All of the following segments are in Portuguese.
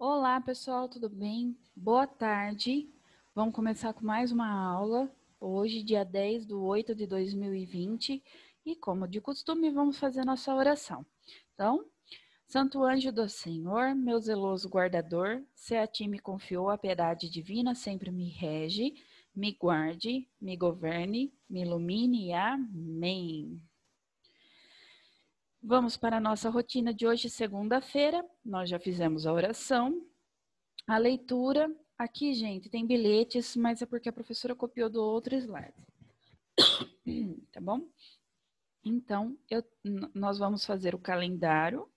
Olá, pessoal, tudo bem? Boa tarde. Vamos começar com mais uma aula. Hoje, dia 10 de 8 de 2020. E, como de costume, vamos fazer nossa oração. Então, Santo anjo do Senhor, meu zeloso guardador, se a ti me confiou a piedade divina, sempre me rege, me guarde, me governe, me ilumine. Amém. Vamos para a nossa rotina de hoje, segunda-feira. Nós já fizemos a oração, a leitura. Aqui, gente, tem bilhetes, mas é porque a professora copiou do outro slide. tá bom? Então, eu, nós vamos fazer o calendário,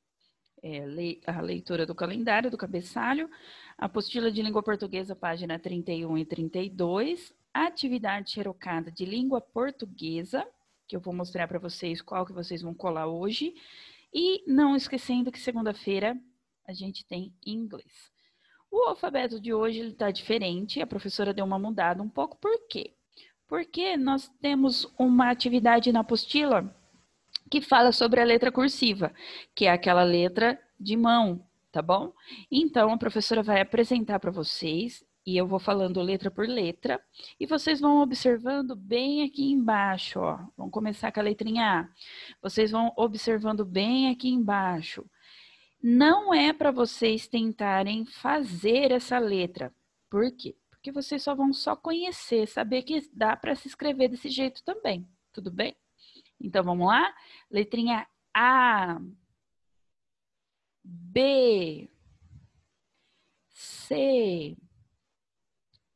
é, le, a leitura do calendário, do cabeçalho, a apostila de língua portuguesa, página 31 e 32, atividade xerocada de língua portuguesa, que eu vou mostrar para vocês qual que vocês vão colar hoje. E não esquecendo que segunda-feira a gente tem inglês. O alfabeto de hoje está diferente, a professora deu uma mudada um pouco, por quê? Porque nós temos uma atividade na apostila que fala sobre a letra cursiva, que é aquela letra de mão, tá bom? Então a professora vai apresentar para vocês e eu vou falando letra por letra, e vocês vão observando bem aqui embaixo, ó. Vamos começar com a letrinha A. Vocês vão observando bem aqui embaixo. Não é para vocês tentarem fazer essa letra. Por quê? Porque vocês só vão só conhecer, saber que dá para se escrever desse jeito também. Tudo bem? Então vamos lá? Letrinha A. B. C.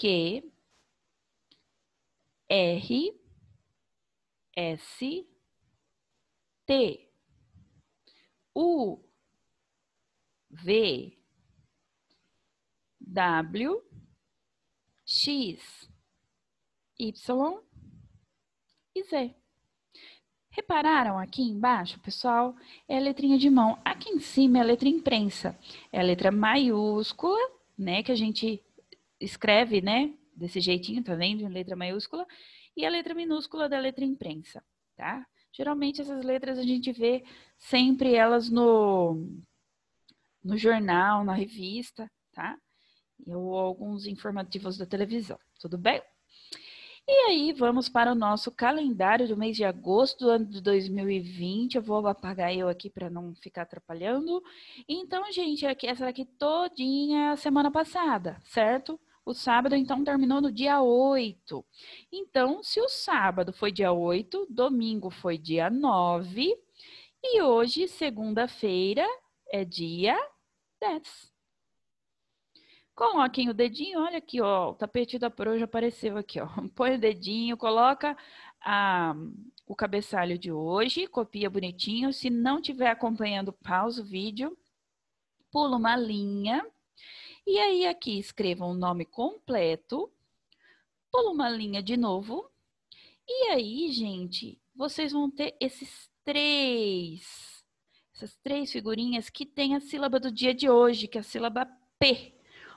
Q, R, S, T, U, V, W, X, Y e Z. Repararam aqui embaixo, pessoal? É a letrinha de mão. Aqui em cima é a letra imprensa. É a letra maiúscula, né? Que a gente escreve, né, desse jeitinho, tá vendo, em letra maiúscula, e a letra minúscula da letra imprensa, tá? Geralmente essas letras a gente vê sempre elas no, no jornal, na revista, tá? Ou alguns informativos da televisão, tudo bem? E aí, vamos para o nosso calendário do mês de agosto do ano de 2020. Eu vou apagar eu aqui para não ficar atrapalhando. Então, gente, aqui, é essa daqui todinha é semana passada, certo? O sábado, então, terminou no dia 8. Então, se o sábado foi dia 8, domingo foi dia 9. E hoje, segunda-feira, é dia 10. Coloquem o dedinho, olha aqui, ó, o tapete da por hoje apareceu aqui, ó. Põe o dedinho, coloca a, ah, o cabeçalho de hoje, copia bonitinho. Se não tiver acompanhando, pausa o vídeo, pula uma linha e aí aqui escrevam o nome completo, pula uma linha de novo. E aí, gente, vocês vão ter esses três, essas três figurinhas que tem a sílaba do dia de hoje, que é a sílaba P,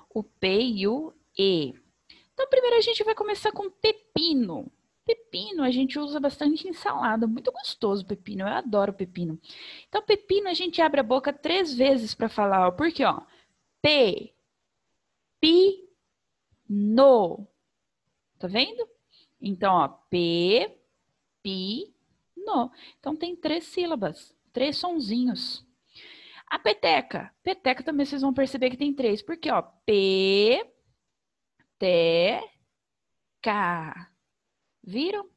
o P e o E. Então, primeiro a gente vai começar com pepino. Pepino a gente usa bastante em salada, muito gostoso pepino, eu adoro pepino. Então, pepino a gente abre a boca três vezes para falar, ó, porque ó, P, pino. Tá vendo? Então, ó, P, pi, no. Então, tem três sílabas, três sonzinhos. A peteca. Peteca também vocês vão perceber que tem três. Porque, ó, P, T, K. Viram?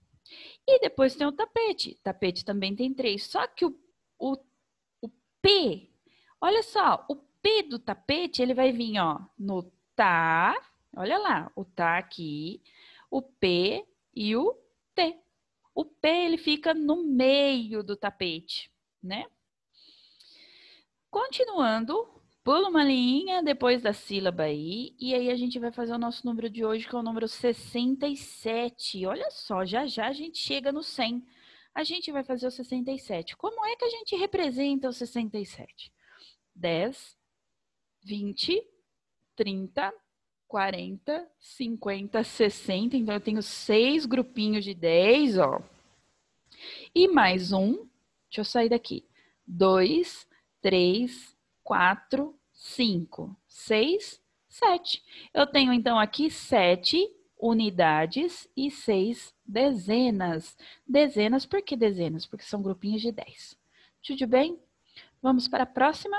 E depois tem o tapete. Tapete também tem três. Só que o, o, o P, olha só, o P do tapete, ele vai vir, ó, no tá, olha lá, o tá aqui, o P e o T. O P ele fica no meio do tapete, né? Continuando, pula uma linha depois da sílaba aí, e aí a gente vai fazer o nosso número de hoje, que é o número 67. Olha só, já já a gente chega no 100. A gente vai fazer o 67. Como é que a gente representa o 67? 10, 20, 30, 40, 50, 60. Então, eu tenho seis grupinhos de 10, ó. E mais um. Deixa eu sair daqui. 2, 3, 4, 5, 6, 7. Eu tenho, então, aqui 7 unidades e 6 dezenas. Dezenas, por que dezenas? Porque são grupinhos de 10. Tudo bem? Vamos para a próxima.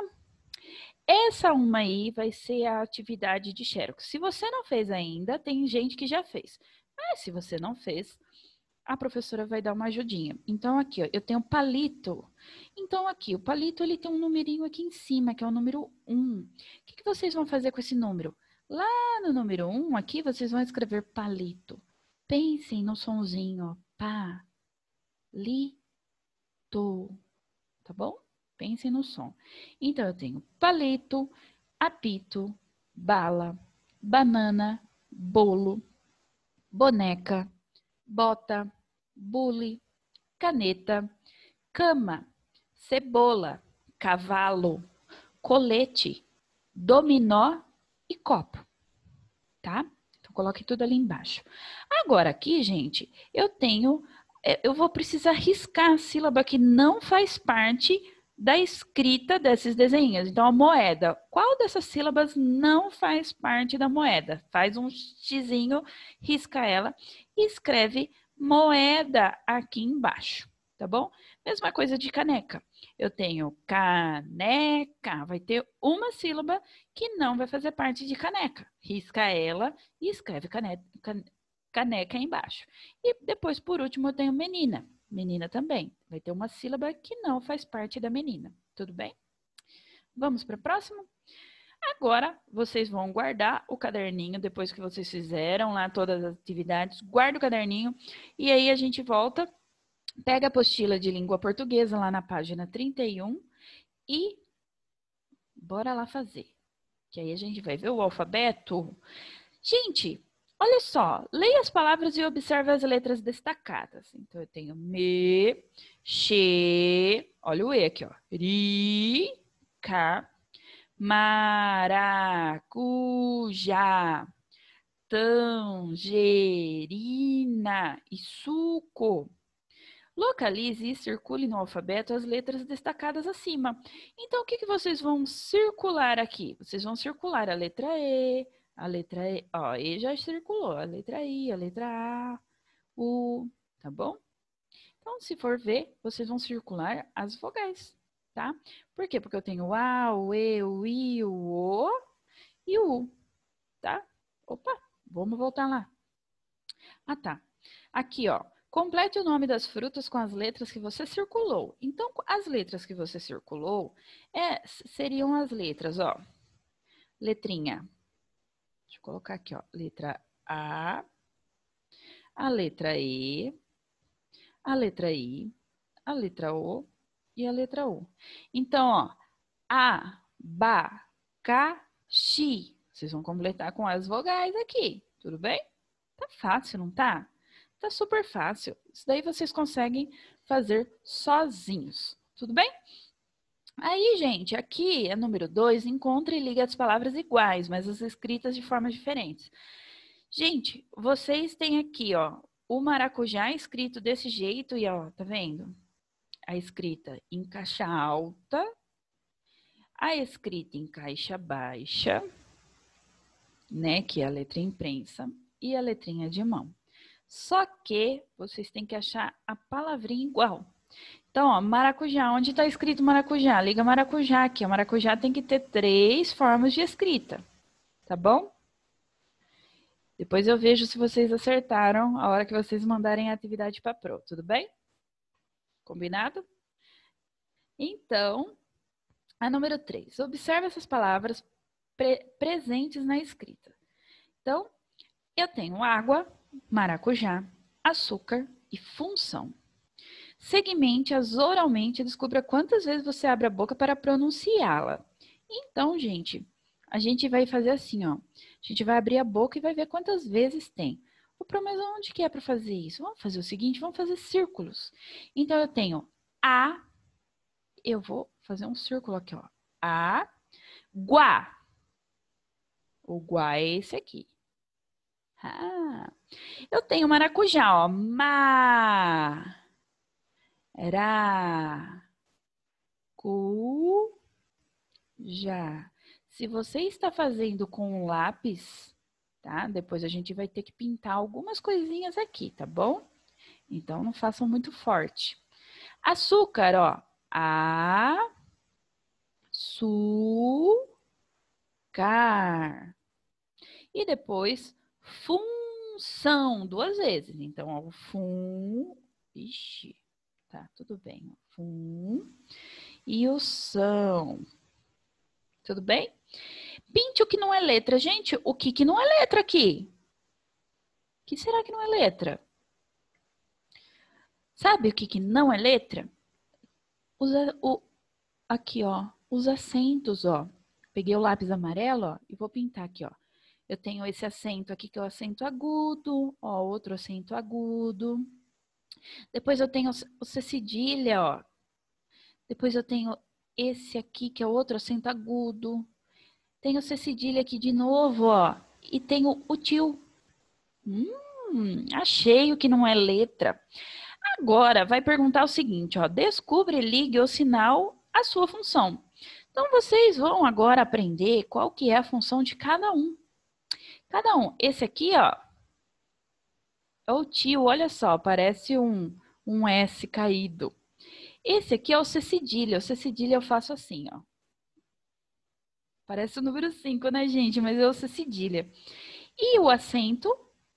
Essa uma aí vai ser a atividade de Xerox. Se você não fez ainda, tem gente que já fez. Mas se você não fez, a professora vai dar uma ajudinha. Então aqui, ó, eu tenho palito. Então aqui, o palito ele tem um numerinho aqui em cima, que é o número 1. O que, que vocês vão fazer com esse número? Lá no número 1, aqui, vocês vão escrever palito. Pensem no sonzinho, ó. Pa. Li. To. Tá bom? Pense no som. Então, eu tenho palito, apito, bala, banana, bolo, boneca, bota, bule, caneta, cama, cebola, cavalo, colete, dominó e copo, tá? Então, coloque tudo ali embaixo. Agora, aqui, gente, eu tenho. É, eu vou precisar riscar a sílaba que não faz parte da escrita desses desenhos. Então, a moeda, qual dessas sílabas não faz parte da moeda? Faz um xizinho, risca ela e escreve moeda aqui embaixo, tá bom? Mesma coisa de caneca. Eu tenho caneca, vai ter uma sílaba que não vai fazer parte de caneca. Risca ela e escreve caneca, caneca embaixo. E depois, por último, eu tenho menina Menina também. Vai ter uma sílaba que não faz parte da menina. Tudo bem? Vamos para o próximo? Agora, vocês vão guardar o caderninho, depois que vocês fizeram lá todas as atividades, guarda o caderninho e aí a gente volta, pega a apostila de língua portuguesa lá na página 31 e bora lá fazer. Que aí a gente vai ver o alfabeto. Gente, Olha só, leia as palavras e observe as letras destacadas. Então, eu tenho me, che, olha o e aqui, ó. Ri, ca, maracujá, tangerina e suco. Localize e circule no alfabeto as letras destacadas acima. Então, o que, que vocês vão circular aqui? Vocês vão circular a letra E, a letra E, ó, E já circulou. A letra I, a letra A, U, tá bom? Então, se for ver, vocês vão circular as vogais, tá? Por quê? Porque eu tenho o A, o E, o I, o O e o U, tá? Opa, vamos voltar lá. Ah, tá. Aqui, ó. Complete o nome das frutas com as letras que você circulou. Então, as letras que você circulou é, seriam as letras, ó. Letrinha Deixa eu colocar aqui, ó, letra A, a letra E, a letra I, a letra O e a letra U. Então, ó, A, Ba, Ca, Xi. Vocês vão completar com as vogais aqui, tudo bem? Tá fácil, não tá? Tá super fácil. Isso daí vocês conseguem fazer sozinhos, tudo bem? Aí, gente, aqui é número 2, encontre e ligue as palavras iguais, mas as escritas de formas diferentes. Gente, vocês têm aqui, ó, o maracujá escrito desse jeito e ó, tá vendo? A escrita em caixa alta, a escrita em caixa baixa, né, que é a letra imprensa e a letrinha de mão. Só que vocês têm que achar a palavrinha igual. Então, ó, maracujá, onde está escrito maracujá? Liga maracujá aqui. O maracujá tem que ter três formas de escrita, tá bom? Depois eu vejo se vocês acertaram a hora que vocês mandarem a atividade para pro, tudo bem? Combinado? Então, a número 3. Observe essas palavras pre presentes na escrita. Então, eu tenho água, maracujá, açúcar e função. Segmente-as oralmente e descubra quantas vezes você abre a boca para pronunciá-la. Então, gente, a gente vai fazer assim, ó. A gente vai abrir a boca e vai ver quantas vezes tem. O problema é onde que é para fazer isso? Vamos fazer o seguinte, vamos fazer círculos. Então, eu tenho A, eu vou fazer um círculo aqui, ó. A, guá. O guá é esse aqui. Ah, eu tenho maracujá, ó. Ma era cu já. Se você está fazendo com um lápis, tá? Depois a gente vai ter que pintar algumas coisinhas aqui, tá bom? Então não façam muito forte. Açúcar, ó. A su car. E depois função duas vezes. Então, ó, fun, ixi, Tá, tudo bem. Fum. E o são. Tudo bem? Pinte o que não é letra. Gente, o que, que não é letra aqui? O que será que não é letra? Sabe o que, que não é letra? Os, o, aqui, ó. Os acentos, ó. Peguei o lápis amarelo, ó, e vou pintar aqui, ó. Eu tenho esse acento aqui que é o acento agudo, ó, outro acento agudo. Depois eu tenho o C cedilha, ó. Depois eu tenho esse aqui, que é outro acento agudo. Tenho o C cedilha aqui de novo, ó. E tenho o til. Hum, achei o que não é letra. Agora, vai perguntar o seguinte, ó. Descubra, ligue o sinal a sua função. Então, vocês vão agora aprender qual que é a função de cada um. Cada um. Esse aqui, ó, Oh, tio, olha só, parece um, um S caído. Esse aqui é o C cedilha. O C cedilha eu faço assim, ó. Parece o número 5, né, gente? Mas é o C cedilha. E o acento,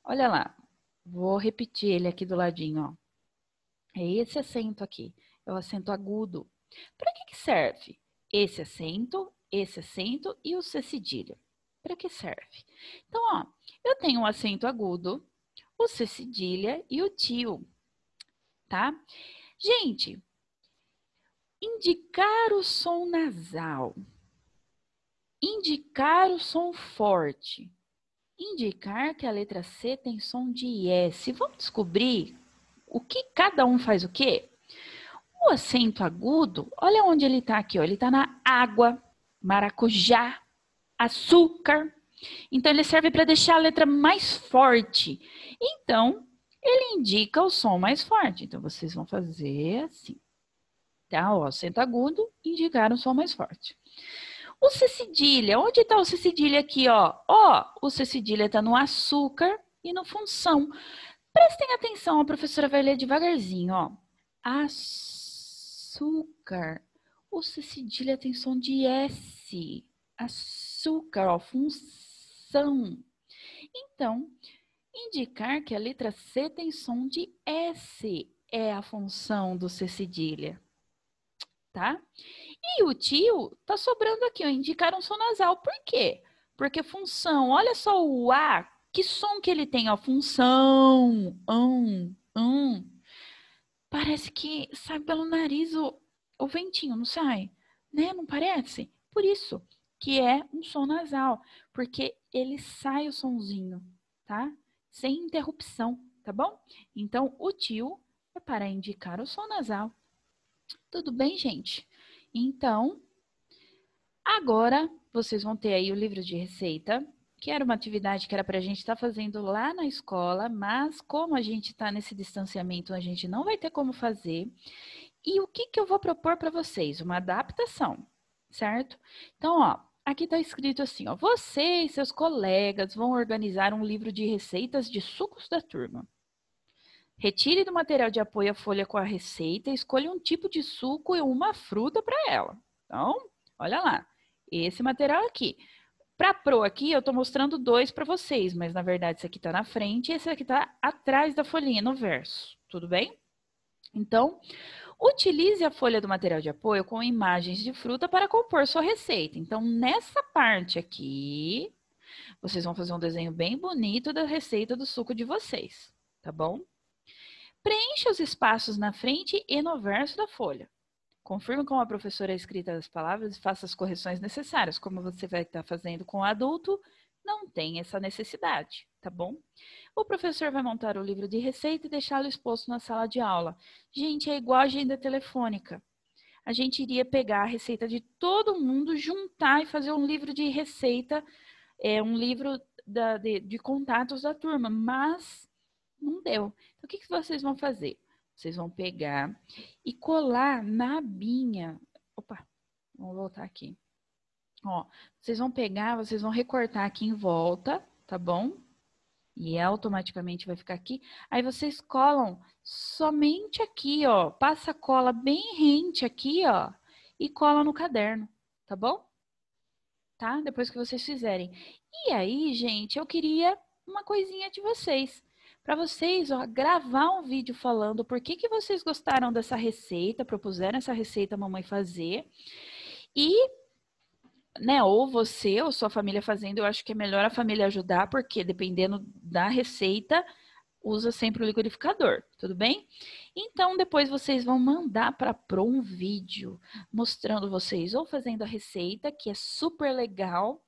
olha lá. Vou repetir ele aqui do ladinho, ó. É esse acento aqui. É o acento agudo. Para que, que serve esse acento, esse acento e o C cedilha? Para que serve? Então, ó, eu tenho um acento agudo, o C cedilha e o tio, tá? Gente, indicar o som nasal, indicar o som forte, indicar que a letra C tem som de S. Vamos descobrir o que cada um faz o quê? O acento agudo, olha onde ele está aqui, ó. ele está na água, maracujá, açúcar, então, ele serve para deixar a letra mais forte. Então, ele indica o som mais forte. Então, vocês vão fazer assim. Tá? Ó, acento agudo, indicar o som mais forte. O C cedilha, onde está o C cedilha aqui? Ó, ó o C cedilha está no açúcar e no função. Prestem atenção, a professora vai ler devagarzinho. Ó. Açúcar. O C cedilha tem som de S. Açúcar, ó, função então, indicar que a letra C tem som de S é a função do C cedilha. Tá? E o tio tá sobrando aqui, ó, indicar um som nasal. Por quê? Porque função, olha só o A, que som que ele tem, ó, função, um, um. Parece que sai pelo nariz o, o ventinho, não sai? Né? Não parece? Por isso que é um som nasal, porque ele sai o sonzinho, tá? Sem interrupção, tá bom? Então, o tio é para indicar o som nasal. Tudo bem, gente? Então, agora vocês vão ter aí o livro de receita, que era uma atividade que era para a gente estar tá fazendo lá na escola, mas como a gente está nesse distanciamento, a gente não vai ter como fazer. E o que, que eu vou propor para vocês? Uma adaptação, certo? Então, ó, aqui está escrito assim, ó, você e seus colegas vão organizar um livro de receitas de sucos da turma. Retire do material de apoio a folha com a receita e escolha um tipo de suco e uma fruta para ela. Então, olha lá, esse material aqui. Para pro aqui, eu estou mostrando dois para vocês, mas na verdade esse aqui está na frente e esse aqui está atrás da folhinha, no verso. Tudo bem? Então, Utilize a folha do material de apoio com imagens de fruta para compor sua receita. Então, nessa parte aqui, vocês vão fazer um desenho bem bonito da receita do suco de vocês, tá bom? Preencha os espaços na frente e no verso da folha. Confirme com a professora a é escrita das palavras e faça as correções necessárias. Como você vai estar fazendo com o adulto, não tem essa necessidade tá bom? O professor vai montar o livro de receita e deixá-lo exposto na sala de aula. Gente, é igual a agenda telefônica. A gente iria pegar a receita de todo mundo, juntar e fazer um livro de receita, é, um livro da, de, de contatos da turma, mas não deu. Então, o que, que vocês vão fazer? Vocês vão pegar e colar na abinha. Opa, vamos voltar aqui. Ó, vocês vão pegar, vocês vão recortar aqui em volta, tá bom? e automaticamente vai ficar aqui. Aí vocês colam somente aqui, ó. Passa a cola bem rente aqui, ó, e cola no caderno, tá bom? Tá? Depois que vocês fizerem. E aí, gente, eu queria uma coisinha de vocês para vocês ó, gravar um vídeo falando por que, que vocês gostaram dessa receita, propuseram essa receita a mamãe fazer. E né, ou você ou sua família fazendo, eu acho que é melhor a família ajudar, porque dependendo da receita, usa sempre o liquidificador, tudo bem? Então depois vocês vão mandar para pro um vídeo mostrando vocês ou fazendo a receita, que é super legal.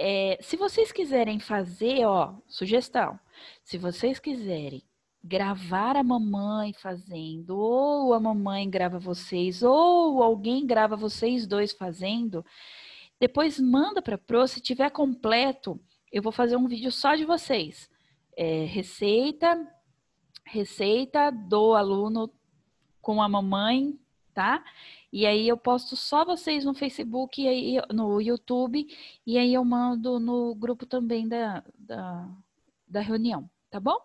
É, se vocês quiserem fazer, ó, sugestão. Se vocês quiserem gravar a mamãe fazendo, ou a mamãe grava vocês, ou alguém grava vocês dois fazendo, depois manda para a Pro, se tiver completo, eu vou fazer um vídeo só de vocês. É, receita, receita do aluno com a mamãe, tá? E aí eu posto só vocês no Facebook e aí no YouTube e aí eu mando no grupo também da, da, da reunião, tá bom?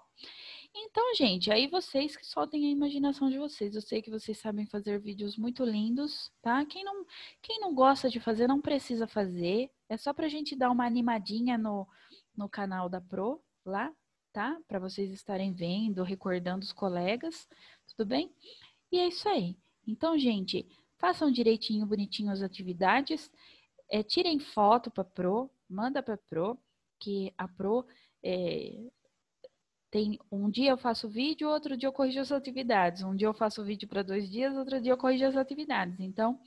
Então, gente, aí vocês que soltem a imaginação de vocês. Eu sei que vocês sabem fazer vídeos muito lindos, tá? Quem não, quem não gosta de fazer, não precisa fazer. É só pra gente dar uma animadinha no, no canal da Pro, lá, tá? Para vocês estarem vendo, recordando os colegas, tudo bem? E é isso aí. Então, gente, façam direitinho, bonitinho as atividades, é, tirem foto para pro, manda para pro, que a pro é, tem um dia eu faço vídeo, outro dia eu corrijo as atividades. Um dia eu faço vídeo para dois dias, outro dia eu corrijo as atividades. Então,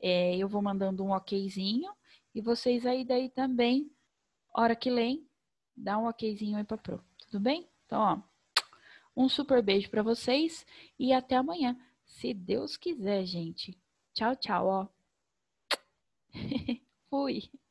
é, eu vou mandando um okzinho e vocês aí daí também, hora que leem, dá um okzinho aí para pro. Tudo bem? Então, ó, um super beijo para vocês e até amanhã, se Deus quiser, gente. Tchau, tchau, ó. Fui.